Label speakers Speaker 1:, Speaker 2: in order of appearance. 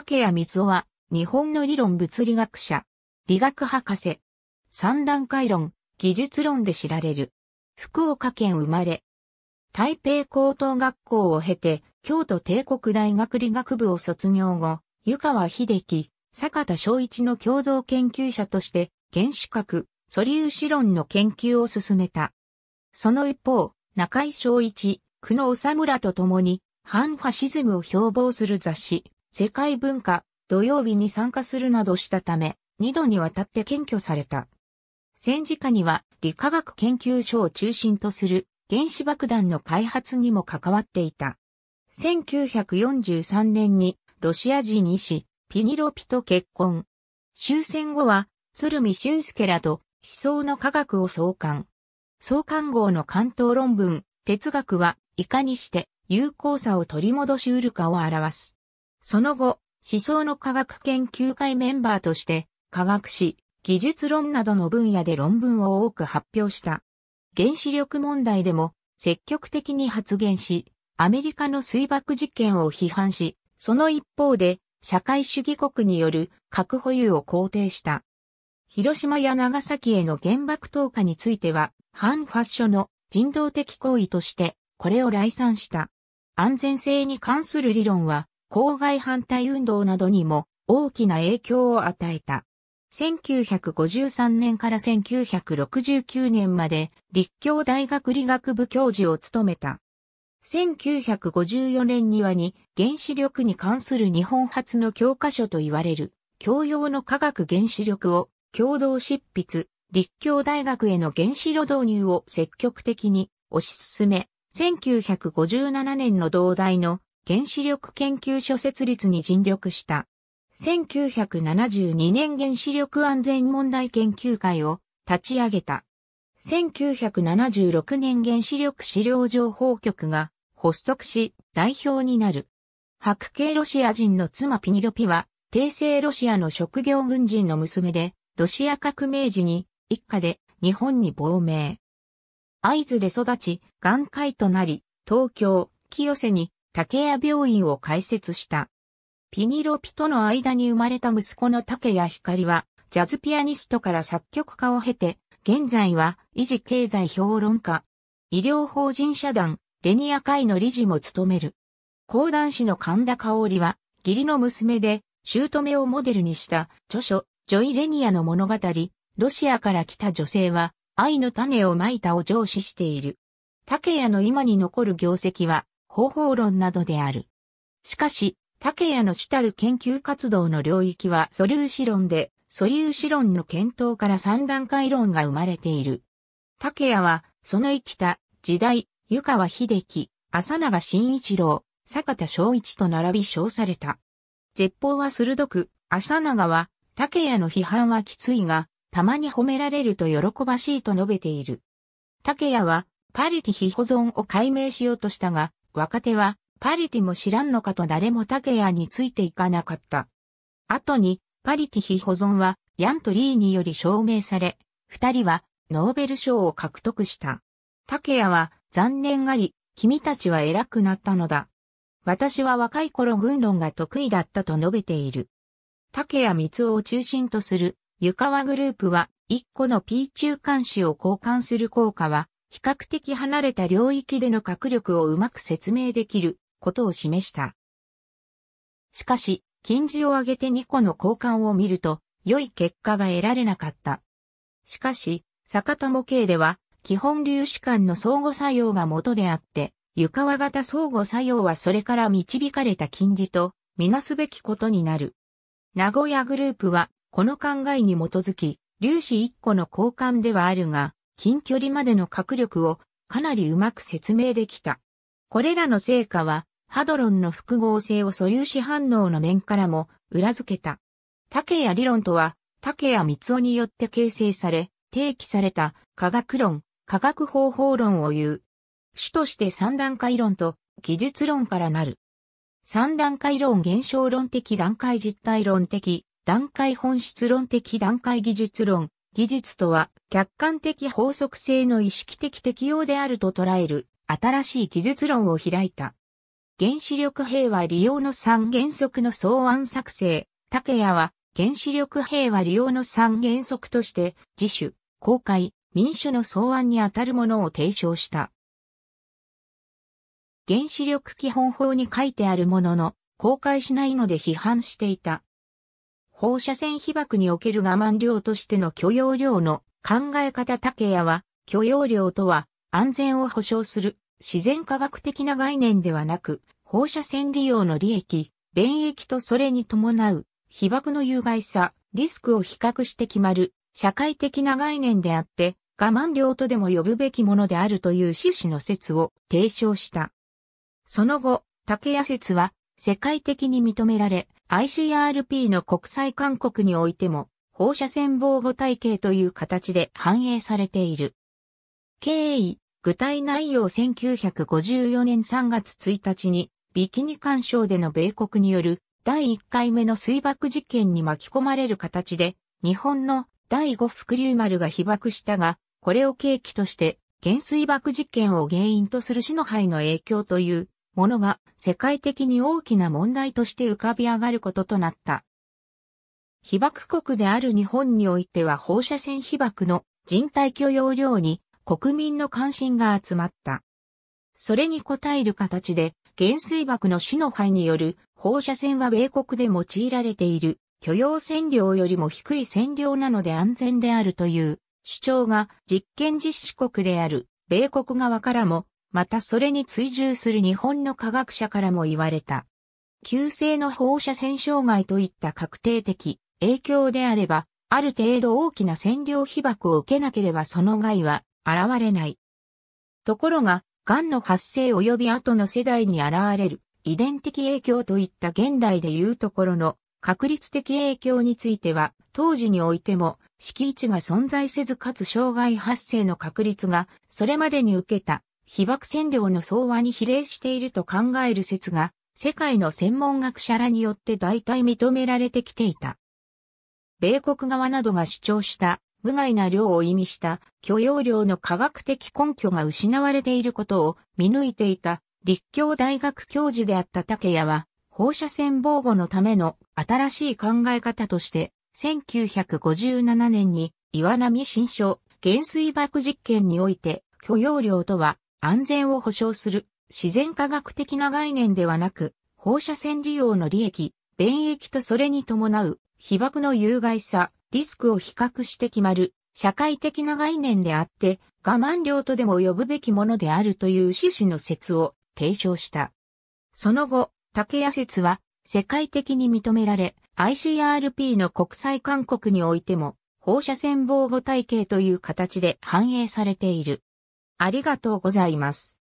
Speaker 1: 竹谷光夫は、日本の理論物理学者、理学博士、三段階論、技術論で知られる。福岡県生まれ。台北高等学校を経て、京都帝国大学理学部を卒業後、湯川秀樹、坂田昭一の共同研究者として、原子核、素粒子論の研究を進めた。その一方、中井昭一、久野治村と共に、反ファシズムを標榜する雑誌、世界文化、土曜日に参加するなどしたため、二度にわたって検挙された。戦時下には理化学研究所を中心とする原子爆弾の開発にも関わっていた。1943年にロシア人医師ピニロピと結婚。終戦後は鶴見俊介らと思想の科学を創刊。創刊号の関東論文、哲学はいかにして有効さを取り戻しうるかを表す。その後、思想の科学研究会メンバーとして、科学史、技術論などの分野で論文を多く発表した。原子力問題でも積極的に発言し、アメリカの水爆実験を批判し、その一方で社会主義国による核保有を肯定した。広島や長崎への原爆投下については、反ファッションの人道的行為として、これを来賛した。安全性に関する理論は、公害反対運動などにも大きな影響を与えた。1953年から1969年まで立教大学理学部教授を務めた。1954年にはに原子力に関する日本初の教科書と言われる教養の科学原子力を共同執筆、立教大学への原子炉導入を積極的に推し進め、1957年の同大の原子力研究所設立に尽力した。1972年原子力安全問題研究会を立ち上げた。1976年原子力資料情報局が発足し代表になる。白系ロシア人の妻ピニロピは、帝政ロシアの職業軍人の娘で、ロシア革命時に一家で日本に亡命。合図で育ち、眼科医となり、東京、清瀬に竹谷病院を開設した。ピニロピとの間に生まれた息子の竹谷光は、ジャズピアニストから作曲家を経て、現在は維持経済評論家、医療法人社団、レニア会の理事も務める。講談師の神田香織は、義理の娘で、姑をモデルにした著書、ジョイ・レニアの物語、ロシアから来た女性は、愛の種をまいたを上司している。竹谷の今に残る業績は、方法論などである。しかし、竹谷の主たる研究活動の領域は素粒子論で、素粒子論の検討から三段階論が生まれている。竹谷は、その生きた、時代、湯川秀樹、浅永慎一郎、坂田昭一と並び称された。絶望は鋭く、浅永は、竹谷の批判はきついが、たまに褒められると喜ばしいと述べている。竹谷は、パリティ非保存を解明しようとしたが、若手は、パリティも知らんのかと誰も竹谷についていかなかった。後に、パリティ非保存は、ヤントリーにより証明され、二人は、ノーベル賞を獲得した。竹谷は、残念がり、君たちは偉くなったのだ。私は若い頃軍論が得意だったと述べている。竹谷光を中心とする、湯川グループは、一個の P 中間子を交換する効果は、比較的離れた領域での核力をうまく説明できることを示した。しかし、金字を挙げて2個の交換を見ると、良い結果が得られなかった。しかし、坂田模型では、基本粒子間の相互作用が元であって、床和型相互作用はそれから導かれた金字と、みなすべきことになる。名古屋グループは、この考えに基づき、粒子1個の交換ではあるが、近距離までの角力をかなりうまく説明できた。これらの成果は、ハドロンの複合性を素粒子反応の面からも裏付けた。竹谷理論とは、竹谷つおによって形成され、提起された科学論、科学方法論を言う。主として三段階論と技術論からなる。三段階論現象論的段階実態論的、段階本質論的段階技術論、技術とは、客観的法則性の意識的適用であると捉える、新しい技術論を開いた。原子力平和利用の三原則の草案作成、竹谷は、原子力平和利用の三原則として、自主、公開、民主の草案にあたるものを提唱した。原子力基本法に書いてあるものの、公開しないので批判していた。放射線被爆における我慢量としての許容量の考え方竹谷は、許容量とは安全を保障する自然科学的な概念ではなく、放射線利用の利益、便益とそれに伴う被爆の有害さ、リスクを比較して決まる社会的な概念であって、我慢量とでも呼ぶべきものであるという趣旨の説を提唱した。その後、竹谷説は世界的に認められ、ICRP の国際勧告においても、放射線防護体系という形で反映されている。経緯、具体内容1954年3月1日に、ビキニ干渉での米国による第1回目の水爆実験に巻き込まれる形で、日本の第5福竜丸が被爆したが、これを契機として、原水爆実験を原因とする死の灰の影響というものが世界的に大きな問題として浮かび上がることとなった。被爆国である日本においては放射線被爆の人体許容量に国民の関心が集まった。それに応える形で、原水爆の死の灰による放射線は米国で用いられている許容線量よりも低い線量なので安全であるという主張が実験実施国である米国側からもまたそれに追従する日本の科学者からも言われた。急性の放射線障害といった確定的影響であれば、ある程度大きな線量被曝を受けなければその害は現れない。ところが、癌の発生及び後の世代に現れる遺伝的影響といった現代でいうところの確率的影響については、当時においても、敷地が存在せずかつ障害発生の確率が、それまでに受けた被爆占領の相和に比例していると考える説が、世界の専門学者らによって大体認められてきていた。米国側などが主張した無害な量を意味した許容量の科学的根拠が失われていることを見抜いていた立教大学教授であった竹谷は放射線防護のための新しい考え方として1957年に岩波新書減水爆実験において許容量とは安全を保障する自然科学的な概念ではなく、放射線利用の利益、便益とそれに伴う被爆の有害さ、リスクを比較して決まる社会的な概念であって、我慢量とでも呼ぶべきものであるという趣旨の説を提唱した。その後、竹谷説は世界的に認められ、ICRP の国際勧告においても放射線防護体系という形で反映されている。ありがとうございます。